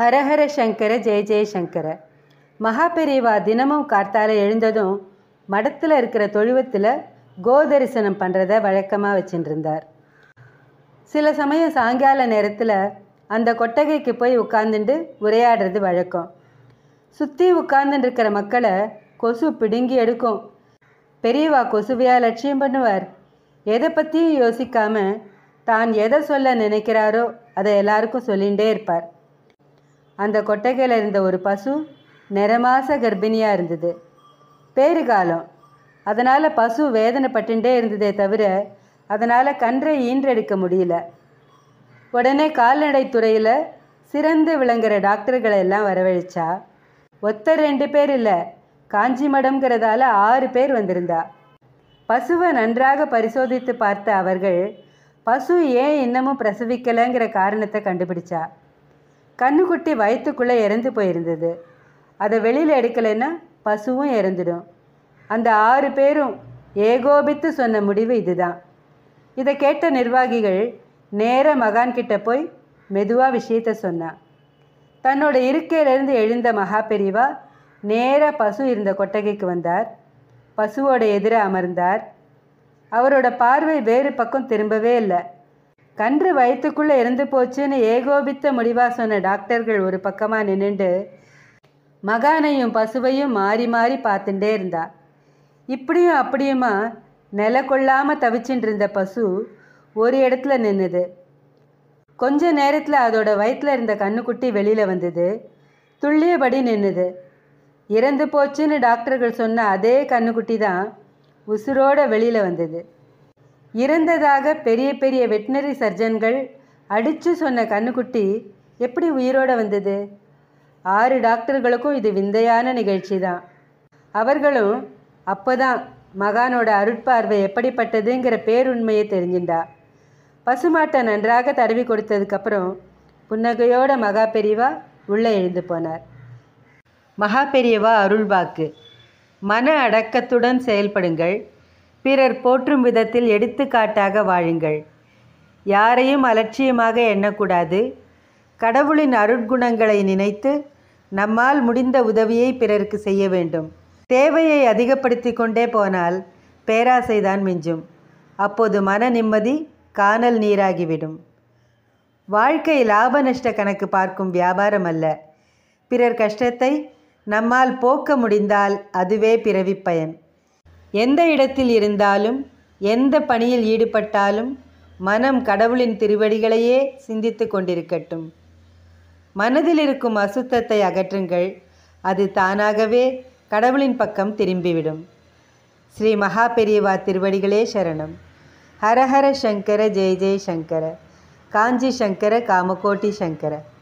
ஹரஹர சங்கர ஜெய ஜெயசங்கர மகாபெரிவா தினமும் கார்த்தால எழுந்ததும் மடத்தில் இருக்கிற தொழுவத்தில் கோதரிசனம் பண்ணுறத வழக்கமாக வச்சுருந்தார் சில சமயம் சாயங்கால நேரத்தில் அந்த கொட்டகைக்கு போய் உட்காந்துண்டு உரையாடுறது வழக்கம் சுற்றி உட்கார்ந்துட்டு மக்களை கொசு பிடுங்கி எடுக்கும் பெரியவா கொசுவையா லட்சியம் பண்ணுவார் எதை பற்றியும் யோசிக்காமல் தான் எதை சொல்ல நினைக்கிறாரோ அதை எல்லாருக்கும் சொல்லிகிட்டே இருப்பார் அந்த கொட்டகையில் இருந்த ஒரு பசு நிறமாச கர்ப்பிணியாக இருந்தது பேறு காலம் அதனால் பசு வேதனை பட்டுண்டே இருந்ததே தவிர அதனால் கன்றை ஈன்றெடுக்க முடியல உடனே கால்நடைத்துறையில் சிறந்து விளங்குற டாக்டர்களை எல்லாம் வரவழைச்சா ஒத்த ரெண்டு பேர் இல்லை காஞ்சி மடம்ங்கிறதால ஆறு பேர் வந்திருந்தா பசுவை நன்றாக பரிசோதித்து பார்த்த அவர்கள் பசு ஏன் இன்னமும் பிரசவிக்கலைங்கிற காரணத்தை கண்டுபிடிச்சா கண்ணுக்குட்டி வயிற்றுக்குள்ளே இறந்து போயிருந்தது அதை வெளியில் எடுக்கலைன்னா பசுவும் இறந்துடும் அந்த ஆறு பேரும் ஏகோபித்து சொன்ன முடிவு இதுதான் இதை கேட்ட நிர்வாகிகள் நேர மகான்கிட்ட போய் மெதுவாக விஷயத்த சொன்னான் தன்னோட இருக்கையிலிருந்து எழுந்த மகா பெரிவா நேர பசு இருந்த கொட்டகைக்கு வந்தார் பசுவோட எதிர அமர்ந்தார் அவரோட பார்வை வேறு பக்கம் திரும்பவே இல்லை கன்று வயிற்றுக்குள்ளே இருந்து போச்சுன்னு ஏகோபித்த முடிவாக சொன்ன டாக்டர்கள் ஒரு பக்கமாக நின்றுண்டு மகானையும் பசுவையும் மாறி மாறி பார்த்துட்டே இருந்தா இப்படியும் அப்படியுமா நில கொள்ளாமல் தவிச்சுட்டு இருந்த பசு ஒரு இடத்துல நின்றுது கொஞ்ச நேரத்தில் அதோட வயிற்றில் இருந்த கண்ணுக்குட்டி வெளியில் வந்தது துள்ளியபடி நின்றுது இறந்து போச்சுன்னு டாக்டர்கள் சொன்ன அதே கண்ணுக்குட்டி தான் உசுரோட வெளியில் வந்தது இறந்ததாக பெரிய பெரிய வெட்டினரி சர்ஜன்கள் அடித்து சொன்ன கண்ணுக்குட்டி எப்படி உயிரோடு வந்தது ஆறு டாக்டர்களுக்கும் இது விந்தையான நிகழ்ச்சி தான் அவர்களும் அப்போ தான் மகானோட அருட்பார்வை எப்படிப்பட்டதுங்கிற பேருண்மையை தெரிஞ்சின்றா பசுமாட்டை நன்றாக தடவி கொடுத்ததுக்கப்புறம் புன்னகையோட மகா பெரியவா உள்ளே எழுந்து போனார் மகா பெரியவா அருள்வாக்கு மன அடக்கத்துடன் செயல்படுங்கள் பிறர் போற்றும் விதத்தில் எடுத்துக்காட்டாக வாழுங்கள் யாரையும் அலட்சியமாக எண்ணக்கூடாது கடவுளின் அருட்குணங்களை நினைத்து நம்மால் முடிந்த உதவியை பிறருக்கு செய்ய வேண்டும் தேவையை அதிகப்படுத்தி கொண்டே போனால் பேராசைதான் மிஞ்சும் அப்போது மன நிம்மதி காணல் நீராகிவிடும் வாழ்க்கை லாப நஷ்ட கணக்கு பார்க்கும் வியாபாரம் அல்ல பிறர் கஷ்டத்தை நம்மால் போக்க முடிந்தால் அதுவே பிறவி பயன் எந்த இடத்தில் இருந்தாலும் எந்த பணியில் ஈடுபட்டாலும் மனம் கடவுளின் திருவடிகளையே சிந்தித்து கொண்டிருக்கட்டும் மனதில் இருக்கும் அசுத்தத்தை அகற்றுங்கள் அது தானாகவே கடவுளின் பக்கம் திரும்பிவிடும் ஸ்ரீ மகா பெரியவா திருவடிகளே சரணம் ஹரஹர சங்கர ஜெய ஜெய சங்கர காஞ்சி சங்கர காமகோட்டி சங்கர